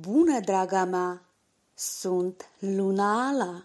Bună, draga mea! Sunt Luna Ala!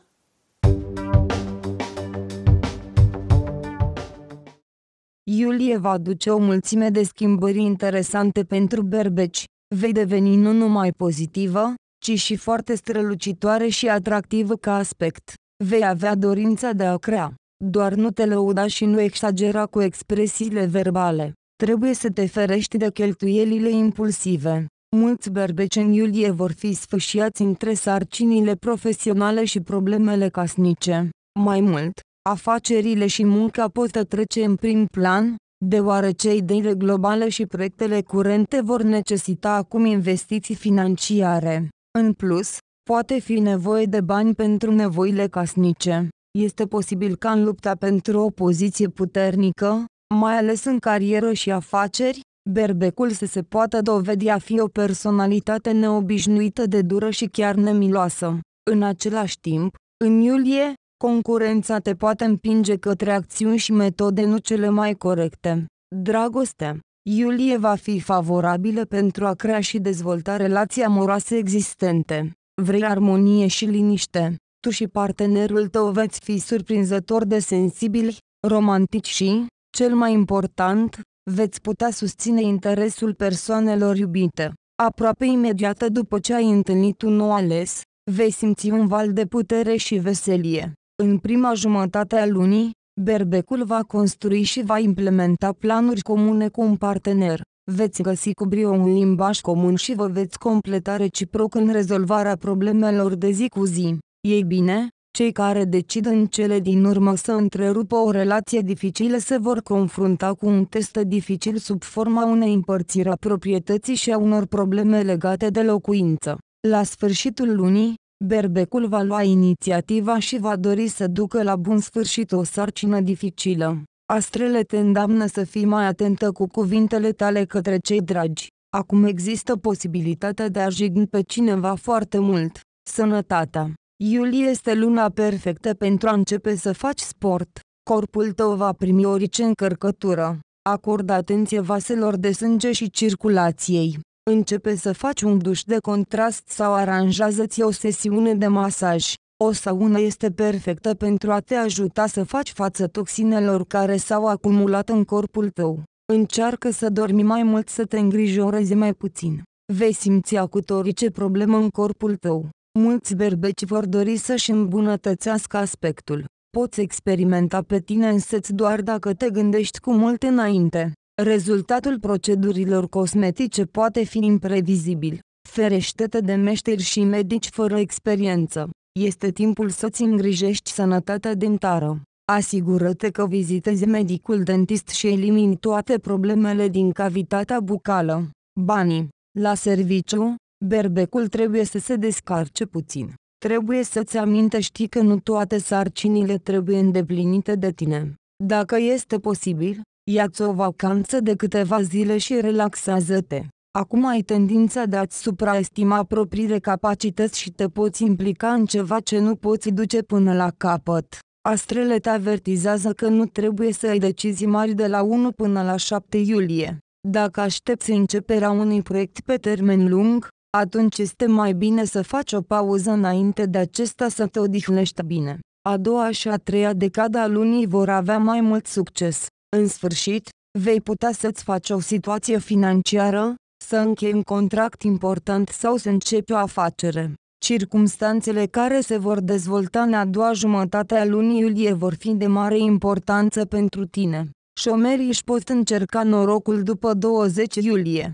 Iulie va duce o mulțime de schimbări interesante pentru berbeci. Vei deveni nu numai pozitivă, ci și foarte strălucitoare și atractivă ca aspect. Vei avea dorința de a crea. Doar nu te lăuda și nu exagera cu expresiile verbale. Trebuie să te ferești de cheltuielile impulsive. Mulți berbeci în iulie vor fi sfâșiați între sarcinile profesionale și problemele casnice. Mai mult, afacerile și munca pot trece în prim plan, deoarece ideile globale și proiectele curente vor necesita acum investiții financiare. În plus, poate fi nevoie de bani pentru nevoile casnice. Este posibil ca în lupta pentru o poziție puternică, mai ales în carieră și afaceri, Berbecul să se poată dovedi a fi o personalitate neobișnuită de dură și chiar nemiloasă. În același timp, în iulie, concurența te poate împinge către acțiuni și metode nu cele mai corecte. Dragoste Iulie va fi favorabilă pentru a crea și dezvolta relații amoroase existente. Vrei armonie și liniște. Tu și partenerul tău veți fi surprinzător de sensibili, romantici și, cel mai important, veți putea susține interesul persoanelor iubite. Aproape imediat după ce ai întâlnit un nou ales, vei simți un val de putere și veselie. În prima jumătate a lunii, berbecul va construi și va implementa planuri comune cu un partener. Veți găsi cu brio un limbaj comun și vă veți completa reciproc în rezolvarea problemelor de zi cu zi. Ei bine, cei care decid în cele din urmă să întrerupă o relație dificilă se vor confrunta cu un test dificil sub forma unei împărțiri a proprietății și a unor probleme legate de locuință. La sfârșitul lunii, berbecul va lua inițiativa și va dori să ducă la bun sfârșit o sarcină dificilă. Astrele te îndamnă să fii mai atentă cu cuvintele tale către cei dragi. Acum există posibilitatea de a jigni pe cineva foarte mult. Sănătatea Iulie este luna perfectă pentru a începe să faci sport. Corpul tău va primi orice încărcătură. Acordă atenție vaselor de sânge și circulației. Începe să faci un duș de contrast sau aranjează-ți o sesiune de masaj. O saună este perfectă pentru a te ajuta să faci față toxinelor care s-au acumulat în corpul tău. Încearcă să dormi mai mult să te îngrijorezi mai puțin. Vei simți orice problemă în corpul tău. Mulți berbeci vor dori să-și îmbunătățească aspectul. Poți experimenta pe tine însăți doar dacă te gândești cu mult înainte. Rezultatul procedurilor cosmetice poate fi imprevizibil. Ferește-te de meșteri și medici fără experiență. Este timpul să-ți îngrijești sănătatea dentară. Asigură-te că vizitezi medicul dentist și elimini toate problemele din cavitatea bucală. Banii. La serviciu, Berbecul trebuie să se descarce puțin. Trebuie să-ți amintești că nu toate sarcinile trebuie îndeplinite de tine. Dacă este posibil, ia-ți o vacanță de câteva zile și relaxează-te. Acum ai tendința de a-ți supraestima propriile capacități și te poți implica în ceva ce nu poți duce până la capăt. Astrele te avertizează că nu trebuie să ai decizii mari de la 1 până la 7 iulie. Dacă aștepți începerea unui proiect pe termen lung, atunci este mai bine să faci o pauză înainte de acesta să te odihnești bine. A doua și a treia decada a lunii vor avea mai mult succes. În sfârșit, vei putea să-ți faci o situație financiară, să închei un contract important sau să începi o afacere. Circumstanțele care se vor dezvolta în a doua jumătate a lunii iulie vor fi de mare importanță pentru tine. Șomerii își pot încerca norocul după 20 iulie.